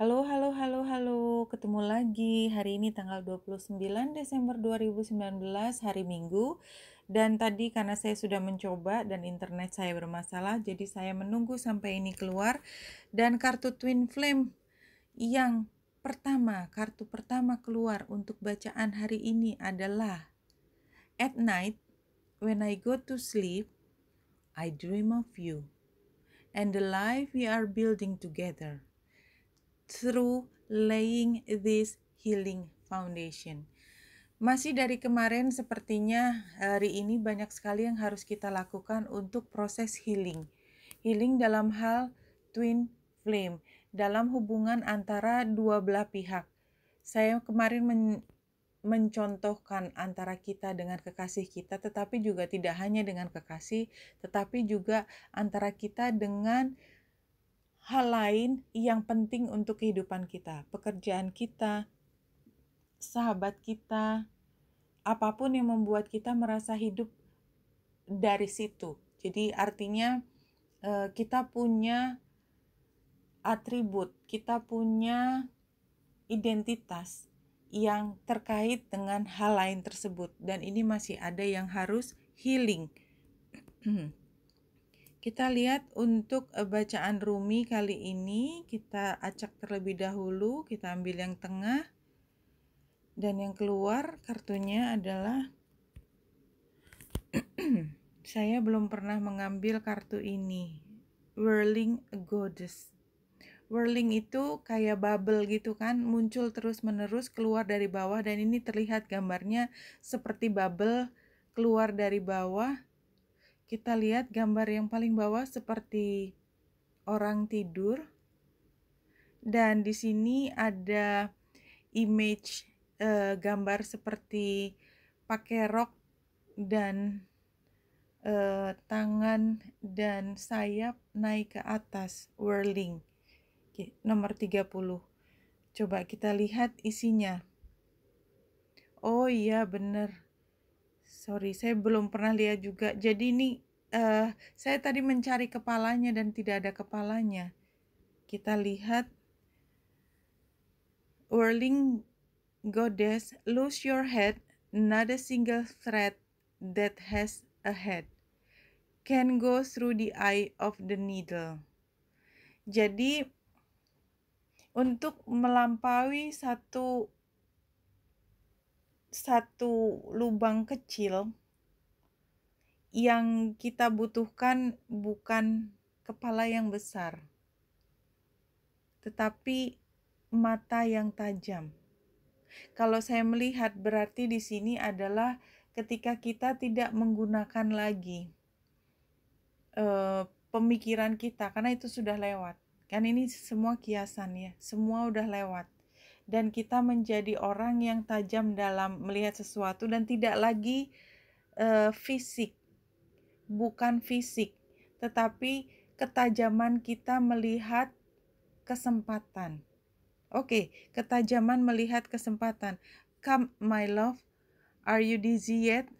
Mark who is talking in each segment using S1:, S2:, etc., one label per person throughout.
S1: Halo, halo, halo, halo. Ketemu lagi hari ini tanggal 29 Desember 2019, hari Minggu. Dan tadi karena saya sudah mencoba dan internet saya bermasalah, jadi saya menunggu sampai ini keluar. Dan kartu Twin Flame yang pertama, kartu pertama keluar untuk bacaan hari ini adalah At night, when I go to sleep, I dream of you and the life we are building together through laying this healing foundation. Masih dari kemarin sepertinya hari ini banyak sekali yang harus kita lakukan untuk proses healing. Healing dalam hal twin flame, dalam hubungan antara dua belah pihak. Saya kemarin men mencontohkan antara kita dengan kekasih kita, tetapi juga tidak hanya dengan kekasih, tetapi juga antara kita dengan hal lain yang penting untuk kehidupan kita, pekerjaan kita, sahabat kita, apapun yang membuat kita merasa hidup dari situ. Jadi artinya eh, kita punya atribut, kita punya identitas yang terkait dengan hal lain tersebut dan ini masih ada yang harus healing. Kita lihat untuk bacaan Rumi kali ini kita acak terlebih dahulu, kita ambil yang tengah dan yang keluar kartunya adalah saya belum pernah mengambil kartu ini. Whirling a Goddess. Whirling itu kayak bubble gitu kan, muncul terus-menerus keluar dari bawah dan ini terlihat gambarnya seperti bubble keluar dari bawah kita lihat gambar yang paling bawah seperti orang tidur. Dan di sini ada image eh, gambar seperti pakai rok dan eh, tangan dan sayap naik ke atas, whirling. Oke, nomor 30. Coba kita lihat isinya. Oh iya bener sorry saya belum pernah lihat juga jadi ini uh, saya tadi mencari kepalanya dan tidak ada kepalanya kita lihat whirling goddess lose your head not a single thread that has a head can go through the eye of the needle jadi untuk melampaui satu satu lubang kecil yang kita butuhkan bukan kepala yang besar, tetapi mata yang tajam. Kalau saya melihat, berarti di sini adalah ketika kita tidak menggunakan lagi e, pemikiran kita, karena itu sudah lewat. Kan ini semua kiasan ya, semua udah lewat dan kita menjadi orang yang tajam dalam melihat sesuatu dan tidak lagi uh, fisik, bukan fisik, tetapi ketajaman kita melihat kesempatan. Oke, okay, ketajaman melihat kesempatan. Come, my love, are you dizzy yet?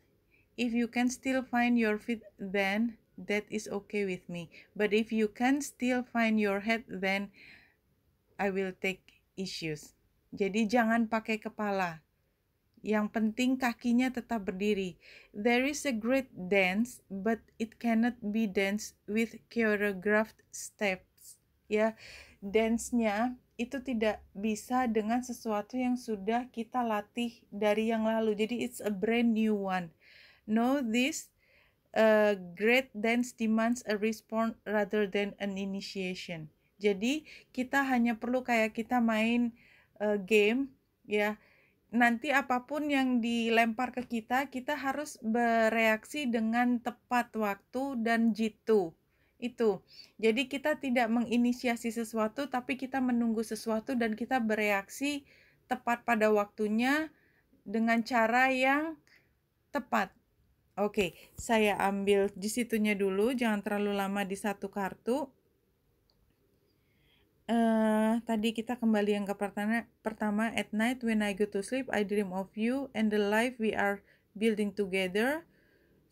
S1: If you can still find your feet, then that is okay with me. But if you can still find your head, then I will take issues. Jadi jangan pakai kepala. Yang penting kakinya tetap berdiri. There is a great dance, but it cannot be danced with choreographed steps. Ya, dance-nya itu tidak bisa dengan sesuatu yang sudah kita latih dari yang lalu. Jadi it's a brand new one. Know this a great dance demands a response rather than an initiation. Jadi kita hanya perlu kayak kita main uh, game ya nanti apapun yang dilempar ke kita kita harus bereaksi dengan tepat waktu dan jitu itu jadi kita tidak menginisiasi sesuatu tapi kita menunggu sesuatu dan kita bereaksi tepat pada waktunya dengan cara yang tepat Oke, saya ambil disitunya dulu, jangan terlalu lama di satu kartu uh, tadi kita kembali yang ke pertama pertama at night when I go to sleep I dream of you and the life we are building together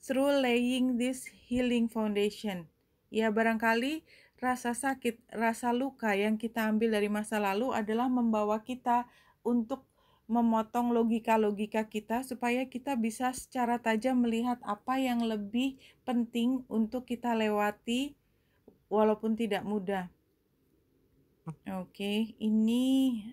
S1: through laying this healing foundation ya barangkali rasa sakit rasa luka yang kita ambil dari masa lalu adalah membawa kita untuk memotong logika-logika kita supaya kita bisa secara tajam melihat apa yang lebih penting untuk kita lewati walaupun tidak mudah Oke, okay. ini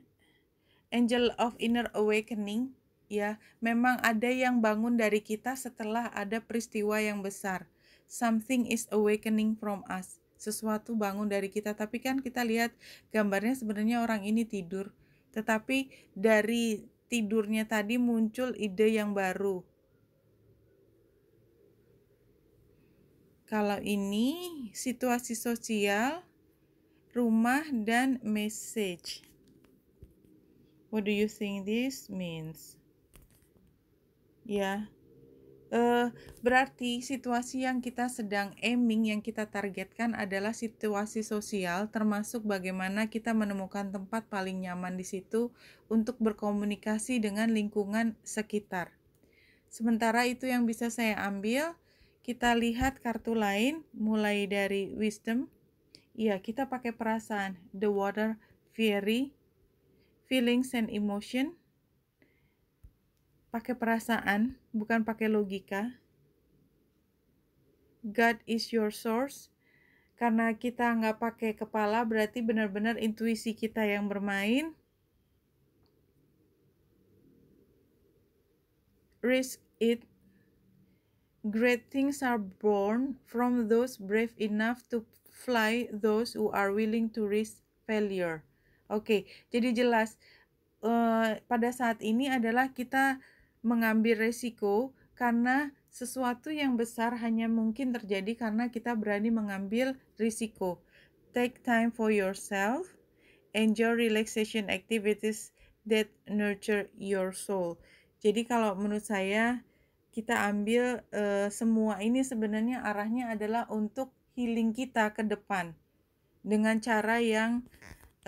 S1: Angel of Inner Awakening ya. Memang ada yang bangun dari kita setelah ada peristiwa yang besar. Something is awakening from us. Sesuatu bangun dari kita, tapi kan kita lihat gambarnya sebenarnya orang ini tidur. Tetapi dari tidurnya tadi muncul ide yang baru. Kalau ini situasi sosial rumah dan message. What do you think this means? Ya. Uh, berarti situasi yang kita sedang aiming yang kita targetkan adalah situasi sosial termasuk bagaimana kita menemukan tempat paling nyaman di situ untuk berkomunikasi dengan lingkungan sekitar. Sementara itu yang bisa saya ambil, kita lihat kartu lain mulai dari wisdom Iya, kita pakai perasaan. The water, theory, feelings and emotion. Pakai perasaan, bukan pakai logika. God is your source. Karena kita nggak pakai kepala, berarti benar-benar intuisi kita yang bermain. Risk it Great things are born from those brave enough to fly those who are willing to risk failure. Oke, okay, jadi jelas uh, pada saat ini adalah kita mengambil resiko karena sesuatu yang besar hanya mungkin terjadi karena kita berani mengambil risiko. Take time for yourself, enjoy relaxation activities that nurture your soul. Jadi kalau menurut saya kita ambil uh, semua ini sebenarnya arahnya adalah untuk healing kita ke depan dengan cara yang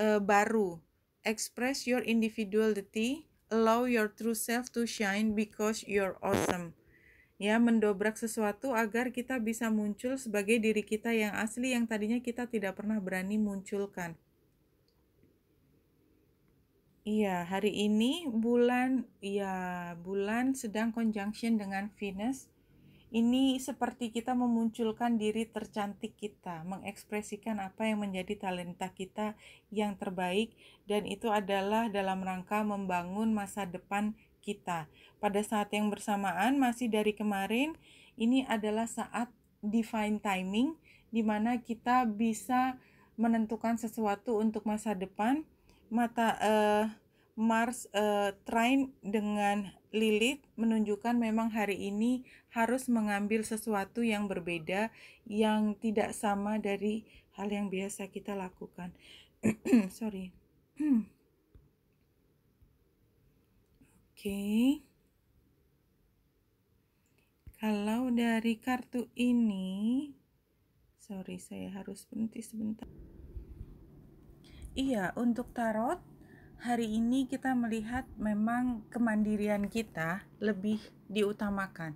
S1: uh, baru. Express your individuality, allow your true self to shine because you're awesome. Ya, mendobrak sesuatu agar kita bisa muncul sebagai diri kita yang asli yang tadinya kita tidak pernah berani munculkan. Iya, hari ini bulan ya bulan sedang conjunction dengan Venus ini seperti kita memunculkan diri tercantik kita, mengekspresikan apa yang menjadi talenta kita yang terbaik, dan itu adalah dalam rangka membangun masa depan kita. Pada saat yang bersamaan, masih dari kemarin, ini adalah saat divine timing, di mana kita bisa menentukan sesuatu untuk masa depan. Mata uh, Mars uh, eh, trine dengan Lilith menunjukkan memang hari ini harus mengambil sesuatu yang berbeda, yang tidak sama dari hal yang biasa kita lakukan. Sorry. Oke. okay. Kalau dari kartu ini, sorry saya harus berhenti sebentar. Iya, untuk tarot hari ini kita melihat memang kemandirian kita lebih diutamakan.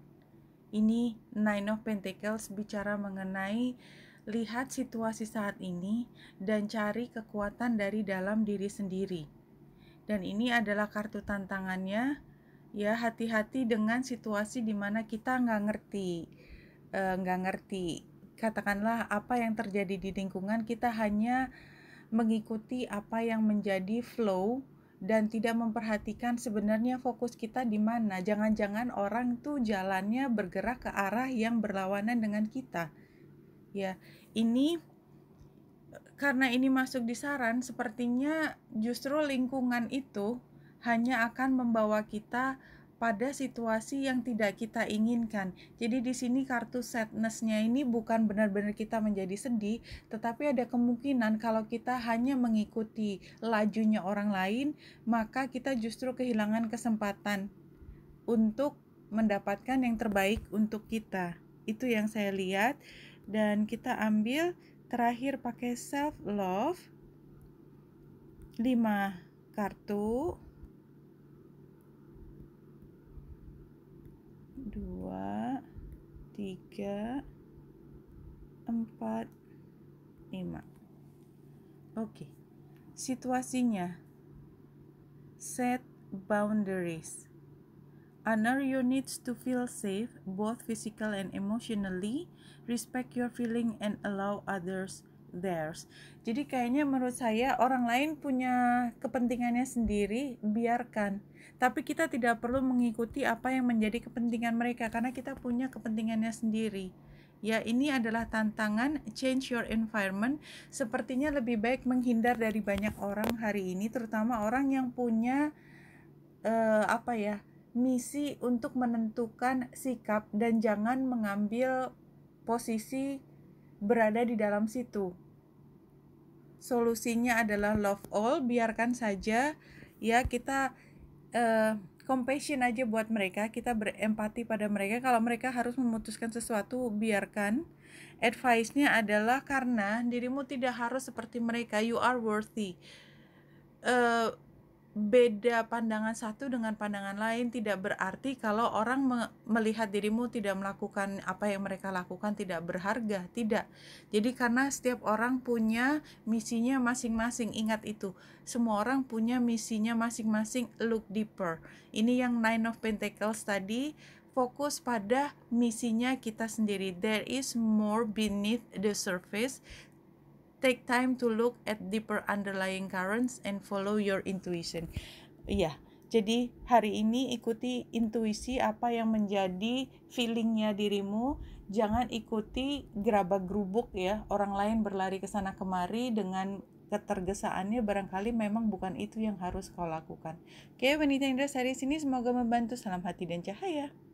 S1: Ini Nine of Pentacles bicara mengenai lihat situasi saat ini dan cari kekuatan dari dalam diri sendiri. Dan ini adalah kartu tantangannya. Ya, hati-hati dengan situasi di mana kita nggak ngerti, eh, nggak e, ngerti. Katakanlah apa yang terjadi di lingkungan kita hanya mengikuti apa yang menjadi flow dan tidak memperhatikan sebenarnya fokus kita di mana. Jangan-jangan orang itu jalannya bergerak ke arah yang berlawanan dengan kita. Ya, ini karena ini masuk di saran, sepertinya justru lingkungan itu hanya akan membawa kita pada situasi yang tidak kita inginkan. Jadi di sini kartu sadness-nya ini bukan benar-benar kita menjadi sedih, tetapi ada kemungkinan kalau kita hanya mengikuti lajunya orang lain, maka kita justru kehilangan kesempatan untuk mendapatkan yang terbaik untuk kita. Itu yang saya lihat dan kita ambil terakhir pakai self love 5 kartu dua tiga empat lima oke situasinya set boundaries Honor you need to feel safe, both physical and emotionally. Respect your feeling and allow others theirs. Jadi kayaknya menurut saya orang lain punya kepentingannya sendiri, biarkan. Tapi kita tidak perlu mengikuti apa yang menjadi kepentingan mereka karena kita punya kepentingannya sendiri. Ya, ini adalah tantangan change your environment. Sepertinya lebih baik menghindar dari banyak orang hari ini, terutama orang yang punya uh, apa ya? misi untuk menentukan sikap dan jangan mengambil posisi berada di dalam situ solusinya adalah love all biarkan saja ya kita uh, compassion aja buat mereka kita berempati pada mereka kalau mereka harus memutuskan sesuatu biarkan advice-nya adalah karena dirimu tidak harus seperti mereka you are worthy uh, beda pandangan satu dengan pandangan lain tidak berarti kalau orang me melihat dirimu tidak melakukan apa yang mereka lakukan tidak berharga, tidak. Jadi karena setiap orang punya misinya masing-masing, ingat itu. Semua orang punya misinya masing-masing, look deeper. Ini yang Nine of Pentacles tadi fokus pada misinya kita sendiri. There is more beneath the surface take time to look at deeper underlying currents and follow your intuition. Iya. Yeah. Jadi hari ini ikuti intuisi apa yang menjadi feelingnya dirimu. Jangan ikuti gerabak gerubuk ya orang lain berlari ke sana kemari dengan ketergesaannya barangkali memang bukan itu yang harus kau lakukan. Oke, okay, wanita Indra hari sini semoga membantu. Salam hati dan cahaya.